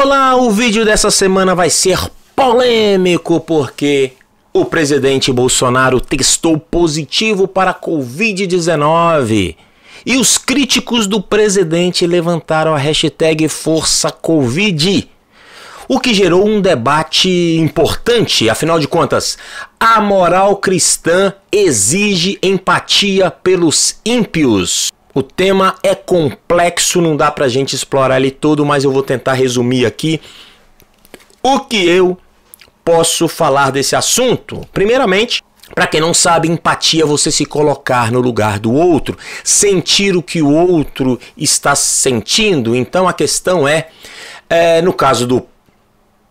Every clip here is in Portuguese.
Olá, o vídeo dessa semana vai ser polêmico porque o presidente Bolsonaro testou positivo para Covid-19 e os críticos do presidente levantaram a hashtag ForçaCovid, o que gerou um debate importante. Afinal de contas, a moral cristã exige empatia pelos ímpios. O tema é complexo, não dá pra gente explorar ele todo, mas eu vou tentar resumir aqui o que eu posso falar desse assunto. Primeiramente, para quem não sabe, empatia é você se colocar no lugar do outro, sentir o que o outro está sentindo. Então a questão é, é no caso do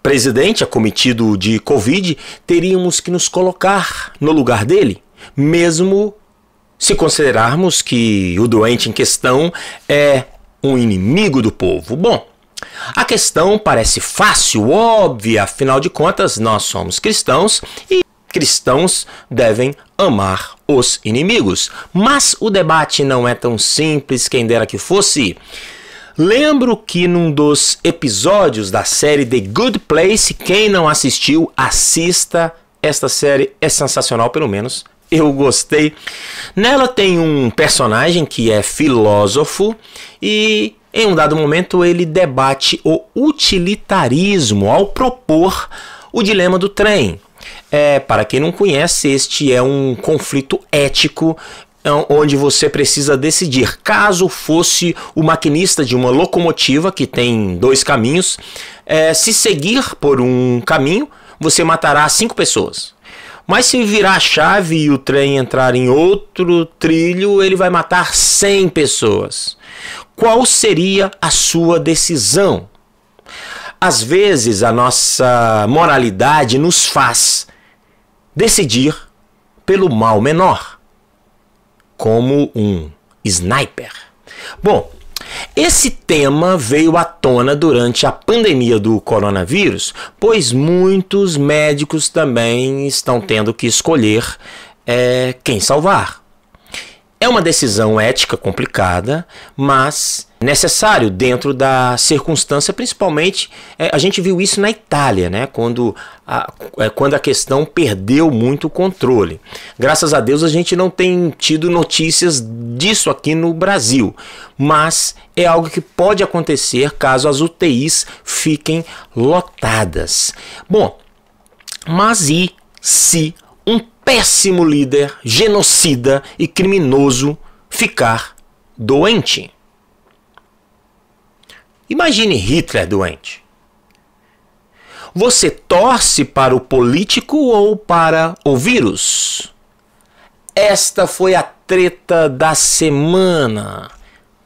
presidente acometido de Covid, teríamos que nos colocar no lugar dele, mesmo se considerarmos que o doente em questão é um inimigo do povo. Bom, a questão parece fácil, óbvia, afinal de contas, nós somos cristãos e cristãos devem amar os inimigos. Mas o debate não é tão simples, quem dera que fosse. Lembro que num dos episódios da série The Good Place, quem não assistiu, assista. Esta série é sensacional, pelo menos eu gostei. Nela tem um personagem que é filósofo e em um dado momento ele debate o utilitarismo ao propor o dilema do trem. É, para quem não conhece, este é um conflito ético é onde você precisa decidir. Caso fosse o maquinista de uma locomotiva que tem dois caminhos, é, se seguir por um caminho, você matará cinco pessoas. Mas se virar a chave e o trem entrar em outro trilho, ele vai matar 100 pessoas. Qual seria a sua decisão? Às vezes a nossa moralidade nos faz decidir pelo mal menor, como um sniper. Bom, esse tema veio à tona durante a pandemia do coronavírus, pois muitos médicos também estão tendo que escolher é, quem salvar. É uma decisão ética complicada, mas necessário dentro da circunstância, principalmente é, a gente viu isso na Itália, né? Quando a, é, quando a questão perdeu muito o controle. Graças a Deus a gente não tem tido notícias disso aqui no Brasil, mas é algo que pode acontecer caso as UTIs fiquem lotadas. Bom, mas e se um péssimo líder, genocida e criminoso ficar doente. Imagine Hitler doente. Você torce para o político ou para o vírus? Esta foi a treta da semana.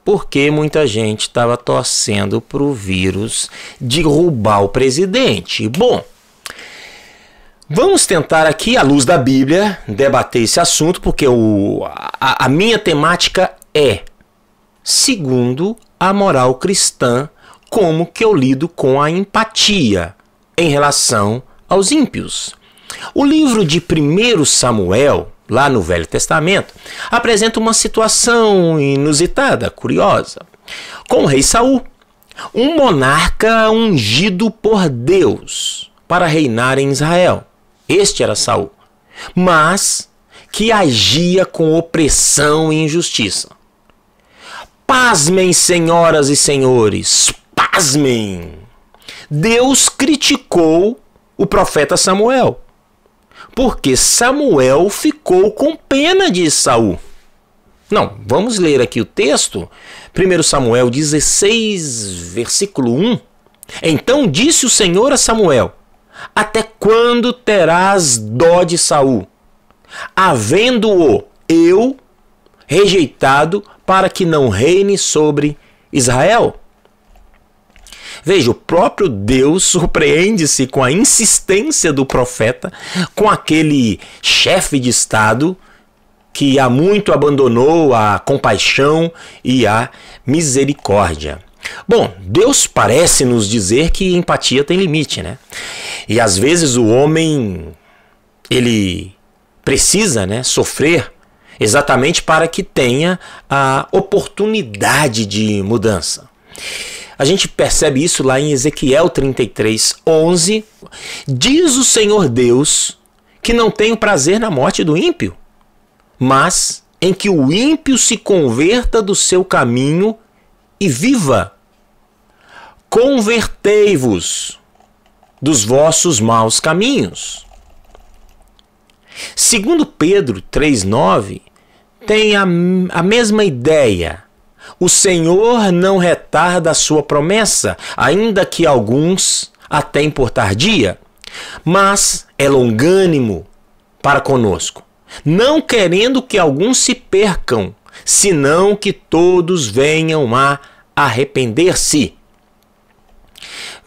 Porque muita gente estava torcendo para o vírus derrubar o presidente. Bom, Vamos tentar aqui, à luz da Bíblia, debater esse assunto, porque o, a, a minha temática é segundo a moral cristã, como que eu lido com a empatia em relação aos ímpios. O livro de 1 Samuel, lá no Velho Testamento, apresenta uma situação inusitada, curiosa, com o rei Saul, um monarca ungido por Deus para reinar em Israel. Este era Saul. Mas que agia com opressão e injustiça. Pasmem, senhoras e senhores, pasmem! Deus criticou o profeta Samuel, porque Samuel ficou com pena de Saul. Não, vamos ler aqui o texto. 1 Samuel 16, versículo 1. Então disse o Senhor a Samuel: Até quando terás dó de Saul? Havendo-o eu rejeitado para que não reine sobre Israel? Veja, o próprio Deus surpreende-se com a insistência do profeta, com aquele chefe de Estado que há muito abandonou a compaixão e a misericórdia. Bom, Deus parece nos dizer que empatia tem limite, né? E às vezes o homem ele precisa, né, sofrer exatamente para que tenha a oportunidade de mudança. A gente percebe isso lá em Ezequiel 33, 11. Diz o Senhor Deus que não tenho prazer na morte do ímpio, mas em que o ímpio se converta do seu caminho e viva convertei-vos dos vossos maus caminhos. Segundo Pedro 3:9, tem a, a mesma ideia. O Senhor não retarda a sua promessa, ainda que alguns a têm por tardia, mas é longânimo para conosco, não querendo que alguns se percam, senão que todos venham a arrepender-se.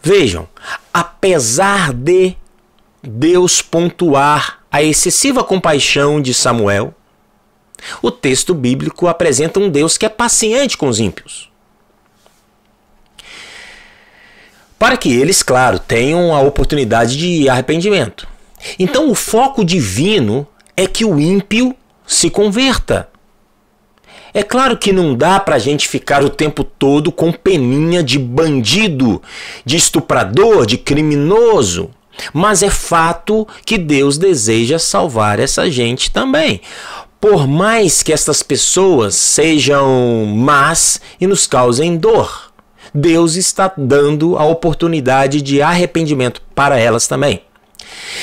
Vejam, apesar de Deus pontuar a excessiva compaixão de Samuel, o texto bíblico apresenta um Deus que é paciente com os ímpios. Para que eles, claro, tenham a oportunidade de arrependimento. Então, o foco divino é que o ímpio se converta. É claro que não dá para a gente ficar o tempo todo com peninha de bandido, de estuprador, de criminoso. Mas é fato que Deus deseja salvar essa gente também. Por mais que estas pessoas sejam más e nos causem dor, Deus está dando a oportunidade de arrependimento para elas também.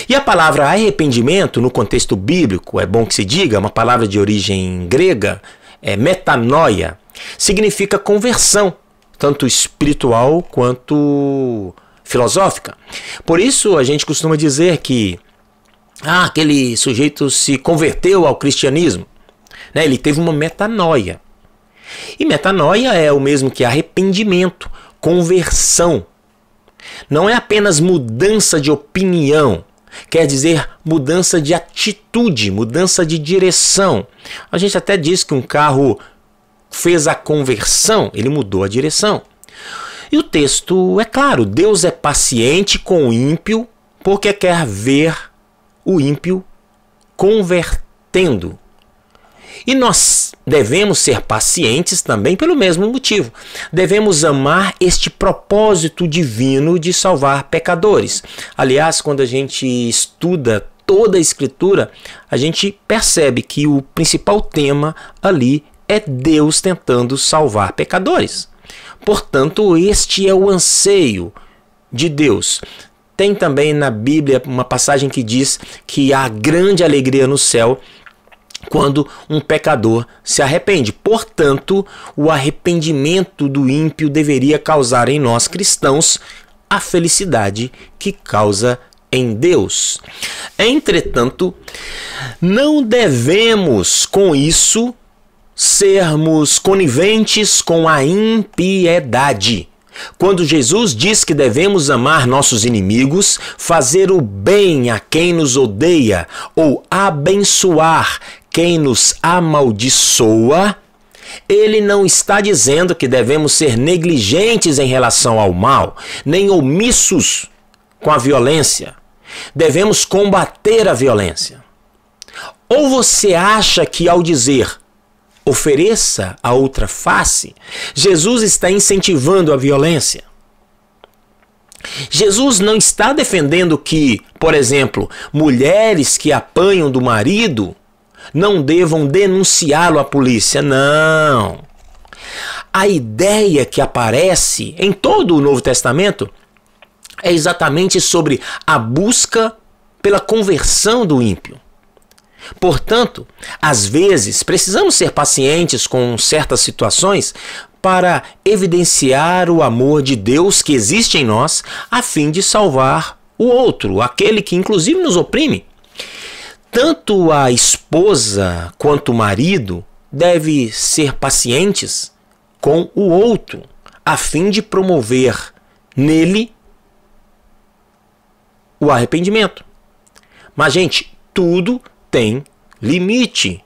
E a palavra arrependimento, no contexto bíblico, é bom que se diga, é uma palavra de origem grega, é, metanoia, significa conversão, tanto espiritual quanto filosófica. Por isso a gente costuma dizer que ah, aquele sujeito se converteu ao cristianismo. Né? Ele teve uma metanoia. E metanoia é o mesmo que arrependimento, conversão. Não é apenas mudança de opinião, quer dizer mudança de atitude, mudança de direção. A gente até diz que um carro fez a conversão, ele mudou a direção. E o texto é claro: Deus é paciente com o ímpio porque quer ver o ímpio convertendo. E nós Devemos ser pacientes também pelo mesmo motivo. Devemos amar este propósito divino de salvar pecadores. Aliás, quando a gente estuda toda a Escritura, a gente percebe que o principal tema ali é Deus tentando salvar pecadores. Portanto, este é o anseio de Deus. Tem também na Bíblia uma passagem que diz que há grande alegria no céu quando um pecador se arrepende. Portanto, o arrependimento do ímpio deveria causar em nós cristãos a felicidade que causa em Deus. Entretanto, não devemos com isso sermos coniventes com a impiedade. Quando Jesus diz que devemos amar nossos inimigos, fazer o bem a quem nos odeia ou abençoar quem nos amaldiçoa, ele não está dizendo que devemos ser negligentes em relação ao mal, nem omissos com a violência. Devemos combater a violência. Ou você acha que ao dizer ofereça a outra face, Jesus está incentivando a violência? Jesus não está defendendo que, por exemplo, mulheres que apanham do marido não devam denunciá-lo à polícia. Não. A ideia que aparece em todo o Novo Testamento é exatamente sobre a busca pela conversão do ímpio. Portanto, às vezes precisamos ser pacientes com certas situações para evidenciar o amor de Deus que existe em nós, a fim de salvar o outro, aquele que inclusive nos oprime. Tanto a esposa quanto o marido deve ser pacientes com o outro, a fim de promover nele o arrependimento. Mas, gente, tudo tem limite.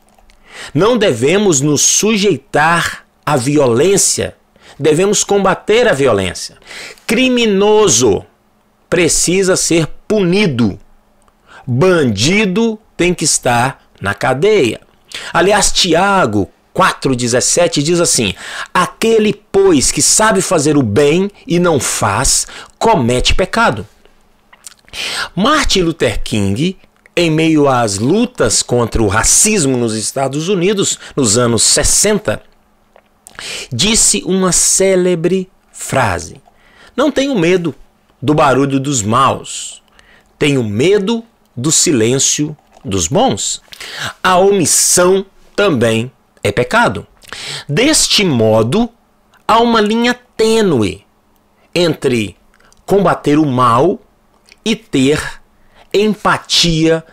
Não devemos nos sujeitar à violência, devemos combater a violência. Criminoso precisa ser punido, bandido tem que estar na cadeia. Aliás, Tiago 4,17 diz assim: Aquele, pois, que sabe fazer o bem e não faz, comete pecado. Martin Luther King, em meio às lutas contra o racismo nos Estados Unidos nos anos 60, disse uma célebre frase: Não tenho medo do barulho dos maus, tenho medo do silêncio dos bons, a omissão também é pecado. Deste modo, há uma linha tênue entre combater o mal e ter empatia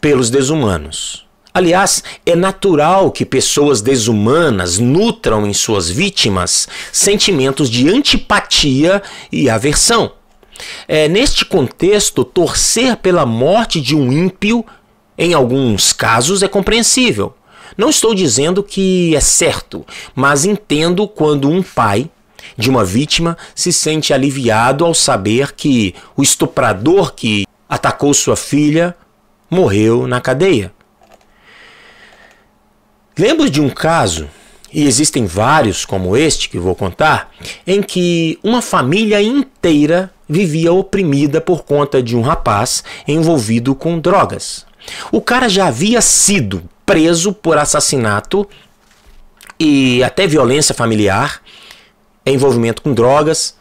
pelos desumanos. Aliás, é natural que pessoas desumanas nutram em suas vítimas sentimentos de antipatia e aversão. É, neste contexto, torcer pela morte de um ímpio em alguns casos é compreensível. Não estou dizendo que é certo, mas entendo quando um pai de uma vítima se sente aliviado ao saber que o estuprador que atacou sua filha morreu na cadeia. Lembro de um caso, e existem vários como este que vou contar, em que uma família inteira vivia oprimida por conta de um rapaz envolvido com drogas. O cara já havia sido preso por assassinato e até violência familiar, envolvimento com drogas,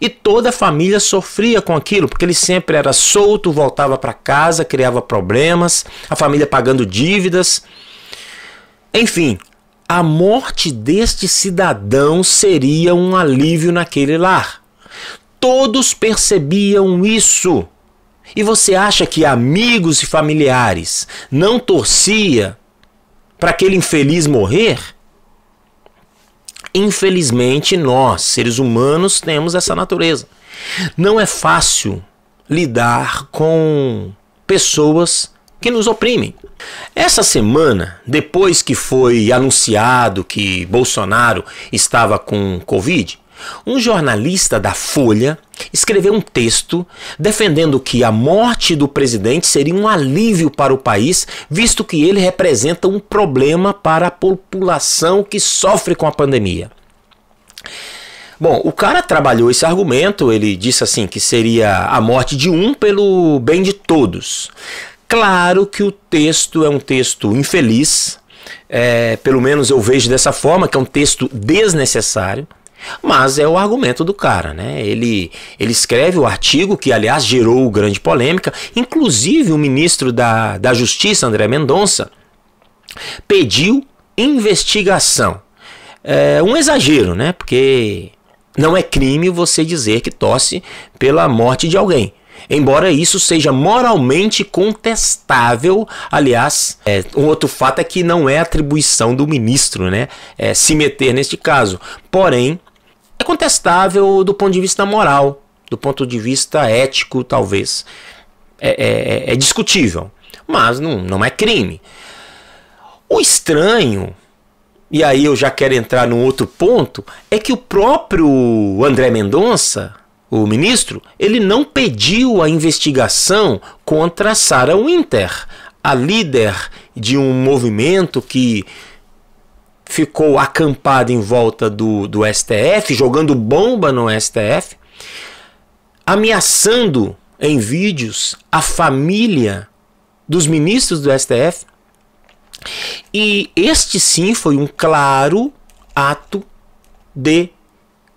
e toda a família sofria com aquilo, porque ele sempre era solto, voltava para casa, criava problemas, a família pagando dívidas. Enfim, a morte deste cidadão seria um alívio naquele lar. Todos percebiam isso. E você acha que amigos e familiares não torcia para aquele infeliz morrer? Infelizmente, nós, seres humanos, temos essa natureza. Não é fácil lidar com pessoas que nos oprimem. Essa semana, depois que foi anunciado que Bolsonaro estava com Covid, um jornalista da Folha escreveu um texto defendendo que a morte do presidente seria um alívio para o país, visto que ele representa um problema para a população que sofre com a pandemia. Bom, o cara trabalhou esse argumento, ele disse assim que seria a morte de um pelo bem de todos. Claro que o texto é um texto infeliz, é, pelo menos eu vejo dessa forma, que é um texto desnecessário, mas é o argumento do cara, né? Ele, ele escreve o artigo que, aliás, gerou grande polêmica. Inclusive, o ministro da, da Justiça, André Mendonça, pediu investigação. É um exagero, né? Porque não é crime você dizer que tosse pela morte de alguém. Embora isso seja moralmente contestável, aliás, é, um outro fato é que não é atribuição do ministro né, é, se meter neste caso. Porém, é contestável do ponto de vista moral, do ponto de vista ético, talvez. É, é, é, é discutível, mas não, não é crime. O estranho, e aí eu já quero entrar num outro ponto, é que o próprio André Mendonça, o ministro, ele não pediu a investigação contra Sarah Winter, a líder de um movimento que ficou acampada em volta do, do STF, jogando bomba no STF, ameaçando em vídeos a família dos ministros do STF. E este sim foi um claro ato de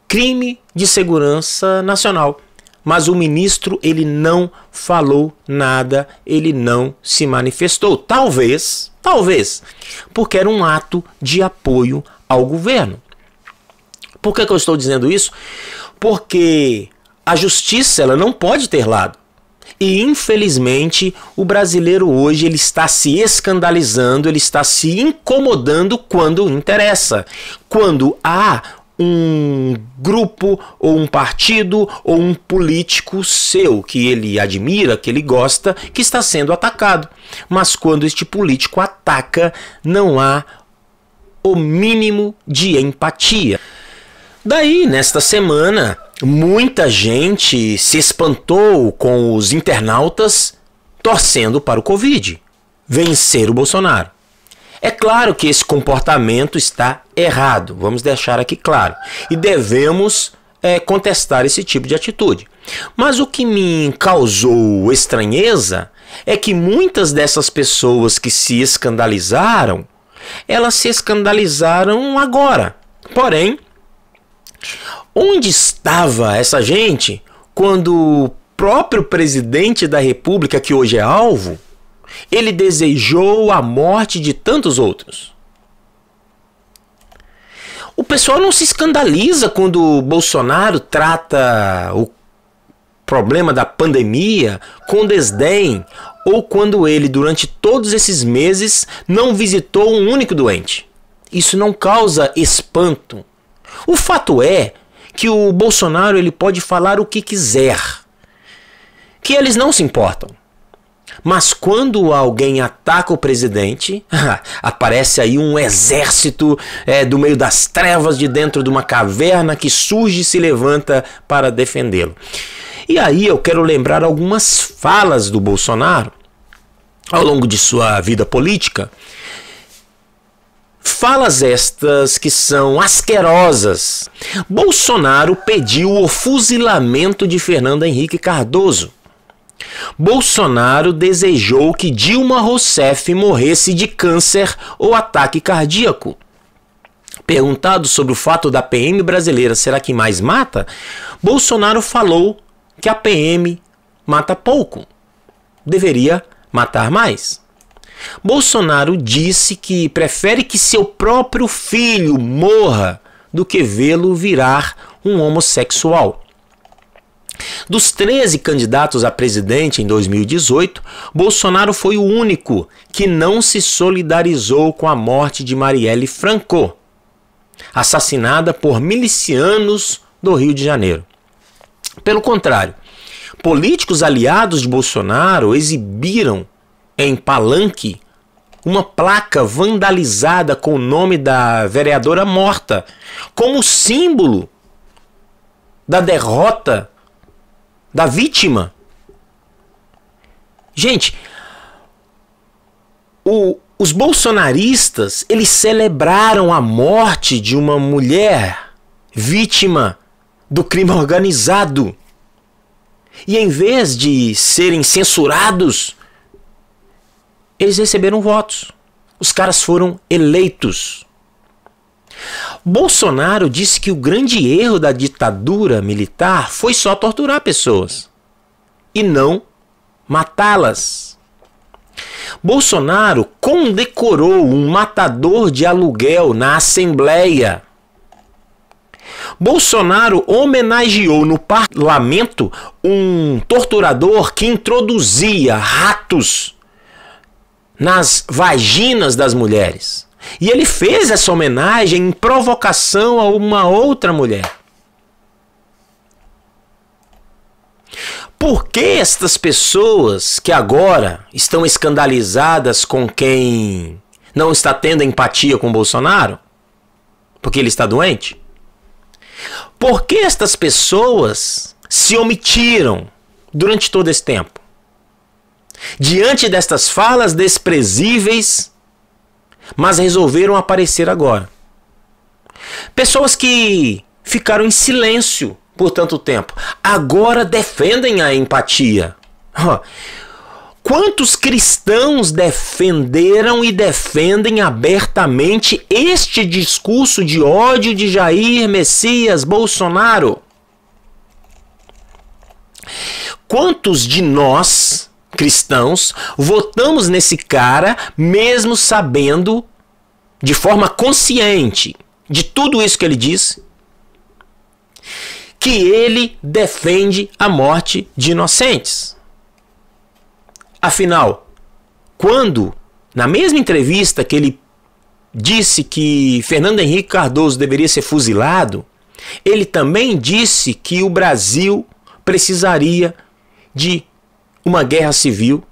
crime de segurança nacional mas o ministro ele não falou nada, ele não se manifestou. Talvez, talvez, porque era um ato de apoio ao governo. Por que, que eu estou dizendo isso? Porque a justiça ela não pode ter lado. E infelizmente o brasileiro hoje ele está se escandalizando, ele está se incomodando quando interessa, quando há um grupo ou um partido ou um político seu que ele admira, que ele gosta, que está sendo atacado. Mas quando este político ataca, não há o mínimo de empatia. Daí, nesta semana, muita gente se espantou com os internautas torcendo para o Covid vencer o Bolsonaro. É claro que esse comportamento está errado, vamos deixar aqui claro, e devemos é, contestar esse tipo de atitude. Mas o que me causou estranheza é que muitas dessas pessoas que se escandalizaram, elas se escandalizaram agora. Porém, onde estava essa gente quando o próprio presidente da República, que hoje é alvo, ele desejou a morte de tantos outros. O pessoal não se escandaliza quando o Bolsonaro trata o problema da pandemia com desdém ou quando ele, durante todos esses meses, não visitou um único doente. Isso não causa espanto. O fato é que o Bolsonaro ele pode falar o que quiser, que eles não se importam. Mas quando alguém ataca o presidente, aparece aí um exército é, do meio das trevas de dentro de uma caverna que surge e se levanta para defendê-lo. E aí eu quero lembrar algumas falas do Bolsonaro ao longo de sua vida política. Falas estas que são asquerosas. Bolsonaro pediu o fuzilamento de Fernando Henrique Cardoso. Bolsonaro desejou que Dilma Rousseff morresse de câncer ou ataque cardíaco. Perguntado sobre o fato da PM brasileira será que mais mata, Bolsonaro falou que a PM mata pouco, deveria matar mais. Bolsonaro disse que prefere que seu próprio filho morra do que vê-lo virar um homossexual. Dos 13 candidatos a presidente em 2018, Bolsonaro foi o único que não se solidarizou com a morte de Marielle Franco, assassinada por milicianos do Rio de Janeiro. Pelo contrário, políticos aliados de Bolsonaro exibiram em palanque uma placa vandalizada com o nome da vereadora morta como símbolo da derrota da vítima. Gente, o, os bolsonaristas, eles celebraram a morte de uma mulher vítima do crime organizado. E em vez de serem censurados, eles receberam votos. Os caras foram eleitos. Bolsonaro disse que o grande erro da ditadura militar foi só torturar pessoas e não matá-las. Bolsonaro condecorou um matador de aluguel na Assembleia. Bolsonaro homenageou no parlamento um torturador que introduzia ratos nas vaginas das mulheres. E ele fez essa homenagem em provocação a uma outra mulher. Por que estas pessoas que agora estão escandalizadas com quem não está tendo empatia com Bolsonaro? Porque ele está doente? Por que estas pessoas se omitiram durante todo esse tempo? Diante destas falas desprezíveis mas resolveram aparecer agora. Pessoas que ficaram em silêncio por tanto tempo, agora defendem a empatia. Quantos cristãos defenderam e defendem abertamente este discurso de ódio de Jair, Messias, Bolsonaro? Quantos de nós cristãos, votamos nesse cara mesmo sabendo de forma consciente de tudo isso que ele diz, que ele defende a morte de inocentes. Afinal, quando, na mesma entrevista que ele disse que Fernando Henrique Cardoso deveria ser fuzilado, ele também disse que o Brasil precisaria de uma guerra civil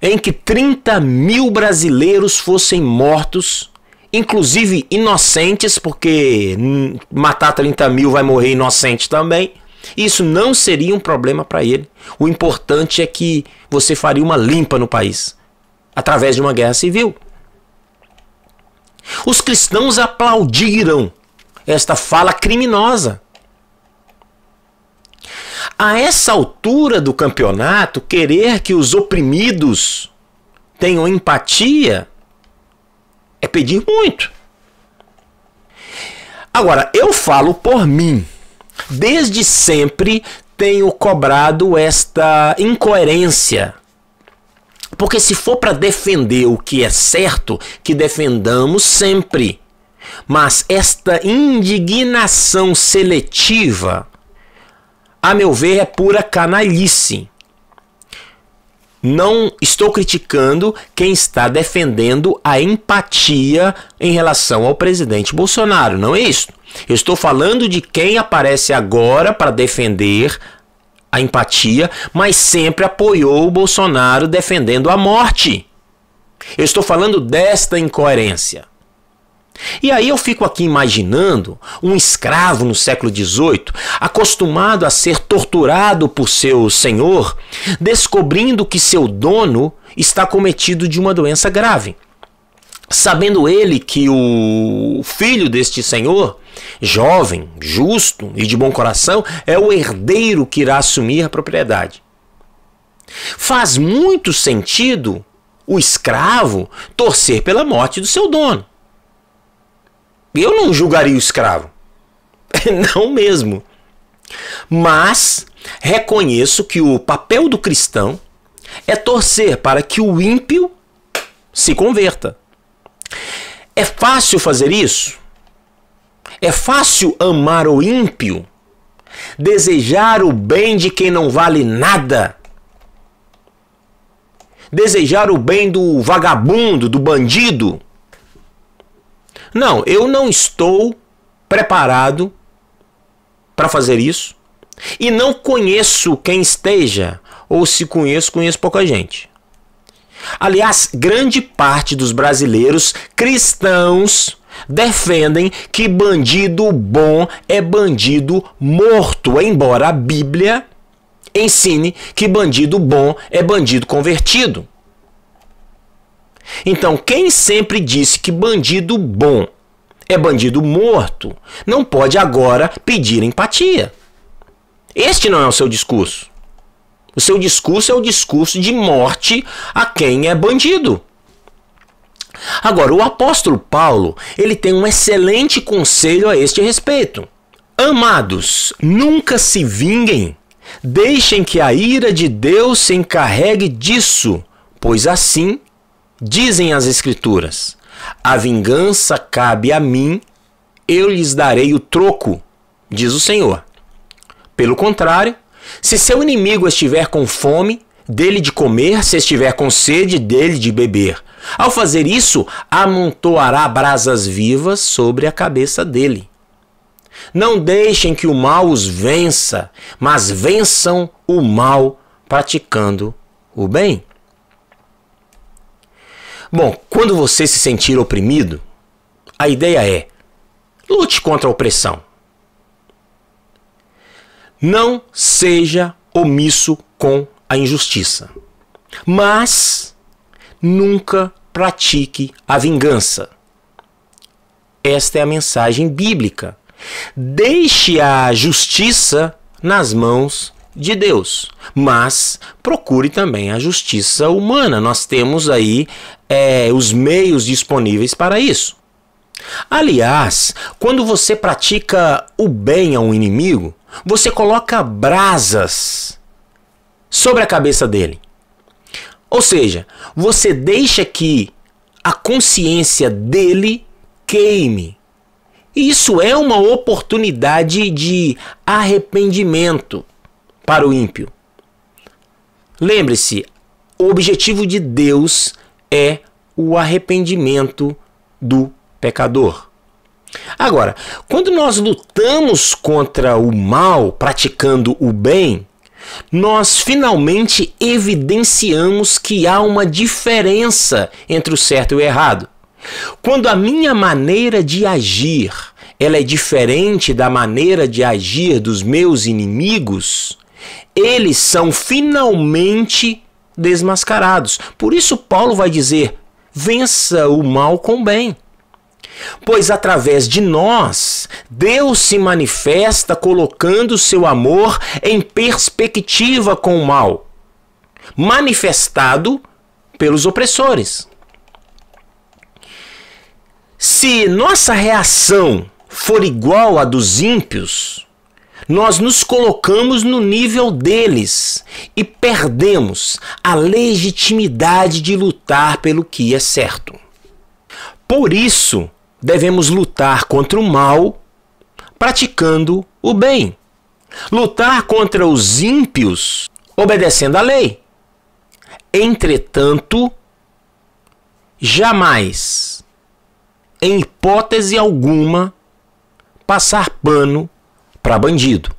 em que 30 mil brasileiros fossem mortos, inclusive inocentes, porque matar 30 mil vai morrer inocente também. Isso não seria um problema para ele. O importante é que você faria uma limpa no país através de uma guerra civil. Os cristãos aplaudiram esta fala criminosa. A essa altura do campeonato, querer que os oprimidos tenham empatia é pedir muito. Agora, eu falo por mim. Desde sempre tenho cobrado esta incoerência. Porque se for para defender o que é certo, que defendamos sempre. Mas esta indignação seletiva a meu ver, é pura canalhice. Não estou criticando quem está defendendo a empatia em relação ao presidente Bolsonaro, não é isso. Eu estou falando de quem aparece agora para defender a empatia, mas sempre apoiou o Bolsonaro defendendo a morte. Eu estou falando desta incoerência. E aí eu fico aqui imaginando um escravo no século XVIII, acostumado a ser torturado por seu senhor, descobrindo que seu dono está cometido de uma doença grave. Sabendo ele que o filho deste senhor, jovem, justo e de bom coração, é o herdeiro que irá assumir a propriedade. Faz muito sentido o escravo torcer pela morte do seu dono. Eu não julgaria o escravo. não mesmo. Mas reconheço que o papel do cristão é torcer para que o ímpio se converta. É fácil fazer isso? É fácil amar o ímpio? Desejar o bem de quem não vale nada? Desejar o bem do vagabundo, do bandido? Não, eu não estou preparado para fazer isso e não conheço quem esteja, ou se conheço, conheço pouca gente. Aliás, grande parte dos brasileiros cristãos defendem que bandido bom é bandido morto, embora a Bíblia ensine que bandido bom é bandido convertido. Então, quem sempre disse que bandido bom é bandido morto, não pode agora pedir empatia. Este não é o seu discurso. O seu discurso é o discurso de morte a quem é bandido. Agora, o apóstolo Paulo, ele tem um excelente conselho a este respeito. Amados, nunca se vinguem. Deixem que a ira de Deus se encarregue disso, pois assim Dizem as Escrituras: A vingança cabe a mim, eu lhes darei o troco, diz o Senhor. Pelo contrário, se seu inimigo estiver com fome, dele de comer, se estiver com sede, dele de beber. Ao fazer isso, amontoará brasas vivas sobre a cabeça dele. Não deixem que o mal os vença, mas vençam o mal praticando o bem. Bom, quando você se sentir oprimido, a ideia é: lute contra a opressão. Não seja omisso com a injustiça. Mas nunca pratique a vingança. Esta é a mensagem bíblica. Deixe a justiça nas mãos de Deus, mas procure também a justiça humana. Nós temos aí é, os meios disponíveis para isso. Aliás, quando você pratica o bem a um inimigo, você coloca brasas sobre a cabeça dele. Ou seja, você deixa que a consciência dele queime. E isso é uma oportunidade de arrependimento para o ímpio. Lembre-se, o objetivo de Deus é o arrependimento do pecador. Agora, quando nós lutamos contra o mal praticando o bem, nós finalmente evidenciamos que há uma diferença entre o certo e o errado. Quando a minha maneira de agir ela é diferente da maneira de agir dos meus inimigos, eles são finalmente desmascarados. Por isso, Paulo vai dizer: vença o mal com o bem. Pois através de nós, Deus se manifesta colocando seu amor em perspectiva com o mal, manifestado pelos opressores. Se nossa reação for igual à dos ímpios, nós nos colocamos no nível deles e perdemos a legitimidade de lutar pelo que é certo. Por isso, devemos lutar contra o mal praticando o bem. Lutar contra os ímpios obedecendo à lei. Entretanto, jamais, em hipótese alguma, passar pano para bandido.